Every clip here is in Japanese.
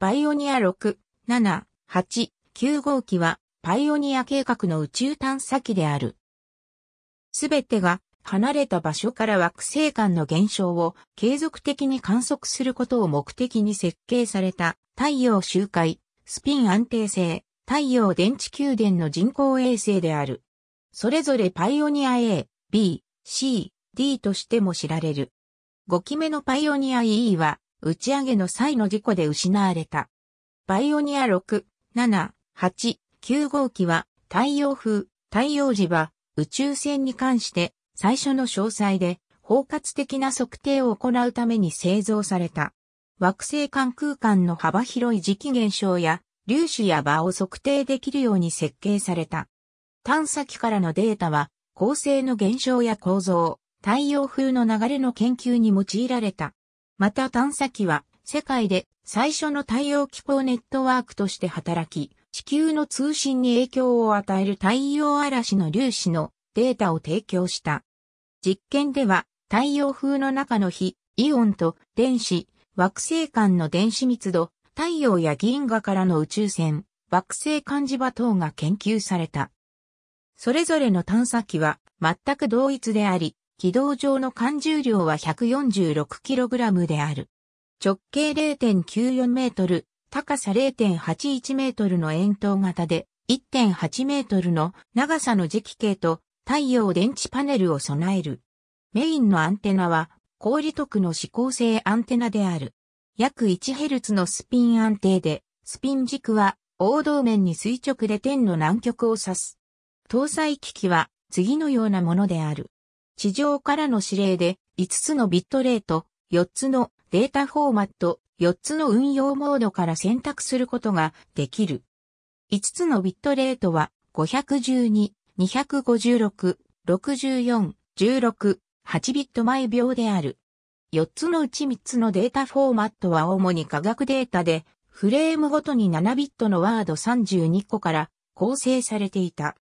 パイオニア6、7、8、9号機はパイオニア計画の宇宙探査機である。すべてが離れた場所から惑星間の現象を継続的に観測することを目的に設計された太陽周回、スピン安定性、太陽電池給電の人工衛星である。それぞれパイオニア A、B、C、D としても知られる。5期目のパイオニア E は打ち上げの際の事故で失われた。バイオニア6、7、8、9号機は太陽風、太陽磁場、宇宙船に関して最初の詳細で包括的な測定を行うために製造された。惑星間空間の幅広い磁気現象や粒子や場を測定できるように設計された。探査機からのデータは、恒星の現象や構造、太陽風の流れの研究に用いられた。また探査機は世界で最初の太陽気候ネットワークとして働き、地球の通信に影響を与える太陽嵐の粒子のデータを提供した。実験では太陽風の中の火、イオンと電子、惑星間の電子密度、太陽や銀河からの宇宙船、惑星間磁場等が研究された。それぞれの探査機は全く同一であり、軌道上の貫重量は 146kg である。直径0.94メートル、高さ0.81メートルの円筒型で、1.8メートルの長さの磁気系と太陽電池パネルを備える。メインのアンテナは、氷利得の指向性アンテナである。約 1Hz のスピン安定で、スピン軸は、王道面に垂直で点の南極を指す。搭載機器は、次のようなものである。地上からの指令で、5つのビットレート、4つのデータフォーマット、4つの運用モードから選択することができる。5つのビットレートは、512、256、64、16、8ビット毎秒である。4つのうち3つのデータフォーマットは主に科学データで、フレームごとに7ビットのワード32個から構成されていた。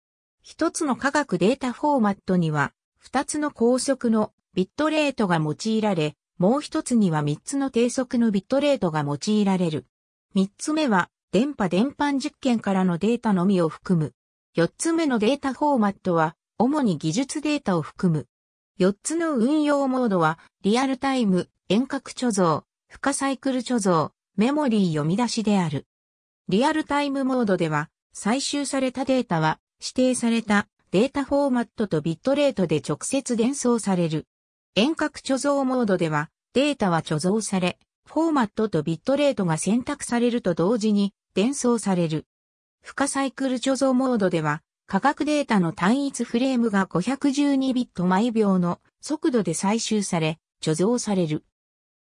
1つの科学データフォーマットには二つの高速のビットレートが用いられ、もう一つには三つの低速のビットレートが用いられる。三つ目は、電波伝播実験からのデータのみを含む。四つ目のデータフォーマットは、主に技術データを含む。四つの運用モードは、リアルタイム、遠隔貯蔵、負荷サイクル貯蔵、メモリー読み出しである。リアルタイムモードでは、採集されたデータは、指定されたデータフォーマットとビットレートで直接伝送される。遠隔貯蔵モードでは、データは貯蔵され、フォーマットとビットレートが選択されると同時に伝送される。不可サイクル貯蔵モードでは、価格データの単一フレームが512ビット毎秒の速度で採集され、貯蔵される。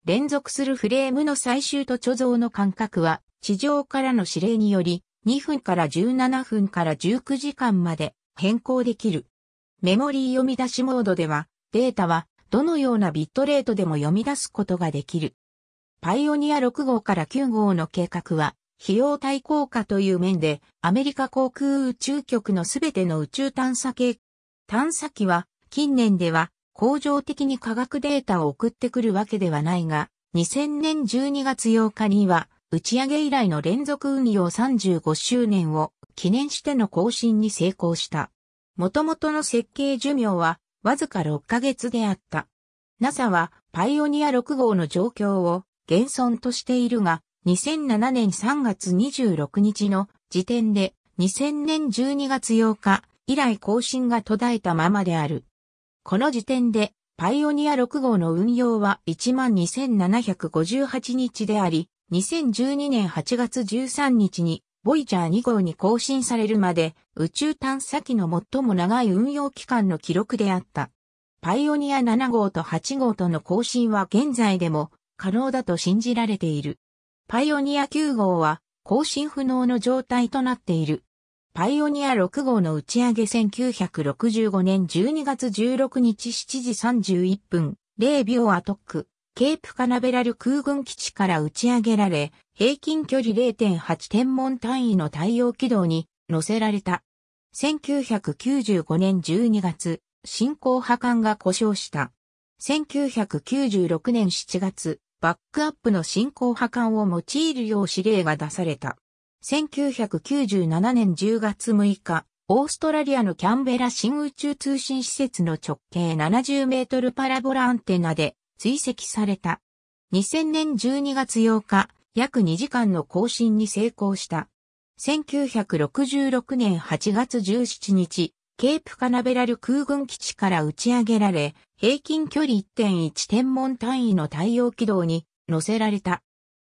連続するフレームの採集と貯蔵の間隔は、地上からの指令により、2分から17分から19時間まで変更できる。メモリー読み出しモードでは、データはどのようなビットレートでも読み出すことができる。パイオニア6号から9号の計画は、費用対効果という面で、アメリカ航空宇宙局のすべての宇宙探査系、探査機は、近年では、恒常的に科学データを送ってくるわけではないが、2000年12月8日には、打ち上げ以来の連続運用35周年を記念しての更新に成功した。元々の設計寿命はわずか6ヶ月であった。NASA はパイオニア6号の状況を現存としているが、2007年3月26日の時点で2000年12月8日以来更新が途絶えたままである。この時点でパイオニア6号の運用は12,758日であり、2012年8月13日にボイジャー2号に更新されるまで宇宙探査機の最も長い運用期間の記録であった。パイオニア7号と8号との更新は現在でも可能だと信じられている。パイオニア9号は更新不能の状態となっている。パイオニア6号の打ち上げ1965年12月16日7時31分0秒アトック。ケープカナベラル空軍基地から打ち上げられ、平均距離0.8天文単位の太陽軌道に乗せられた。1995年12月、進行破艦が故障した。1996年7月、バックアップの進行破艦を用いるよう指令が出された。1997年10月6日、オーストラリアのキャンベラ新宇宙通信施設の直径70メートルパラボラアンテナで追跡された。2000年12月8日、約2時間の更新に成功した。1966年8月17日、ケープカナベラル空軍基地から打ち上げられ、平均距離1.1天文単位の太陽軌道に乗せられた。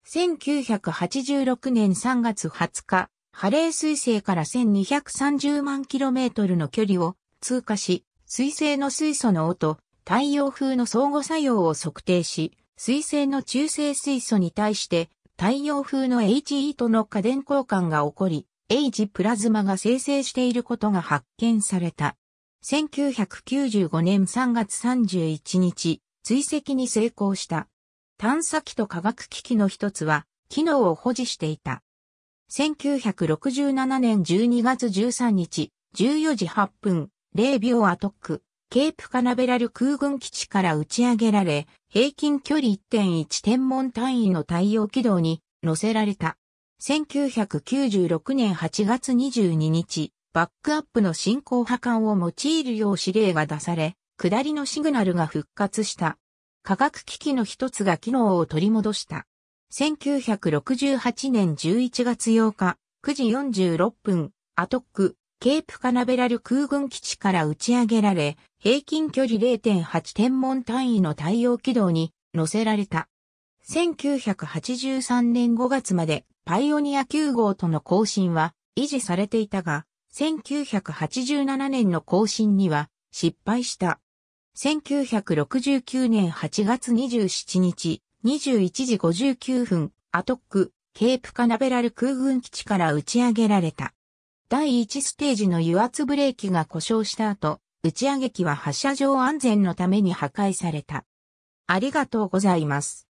1986年3月20日、ハレー彗星から1230万キロメートルの距離を通過し、彗星の水素の音、太陽風の相互作用を測定し、水性の中性水素に対して太陽風の HE との過電交換が起こり、H プラズマが生成していることが発見された。1995年3月31日、追跡に成功した。探査機と科学機器の一つは、機能を保持していた。1967年12月13日、14時8分、0秒アトック。ケープカナベラル空軍基地から打ち上げられ、平均距離1.1天文単位の太陽軌道に乗せられた。1996年8月22日、バックアップの進行破管を用いるよう指令が出され、下りのシグナルが復活した。科学機器の一つが機能を取り戻した。1968年11月8日、9時46分、アトック、ケープカナベラル空軍基地から打ち上げられ、平均距離0.8天文単位の太陽軌道に乗せられた。1983年5月までパイオニア9号との更新は維持されていたが、1987年の更新には失敗した。1969年8月27日、21時59分、アトック、ケープカナベラル空軍基地から打ち上げられた。第1ステージの油圧ブレーキが故障した後、打ち上げ機は発射場安全のために破壊された。ありがとうございます。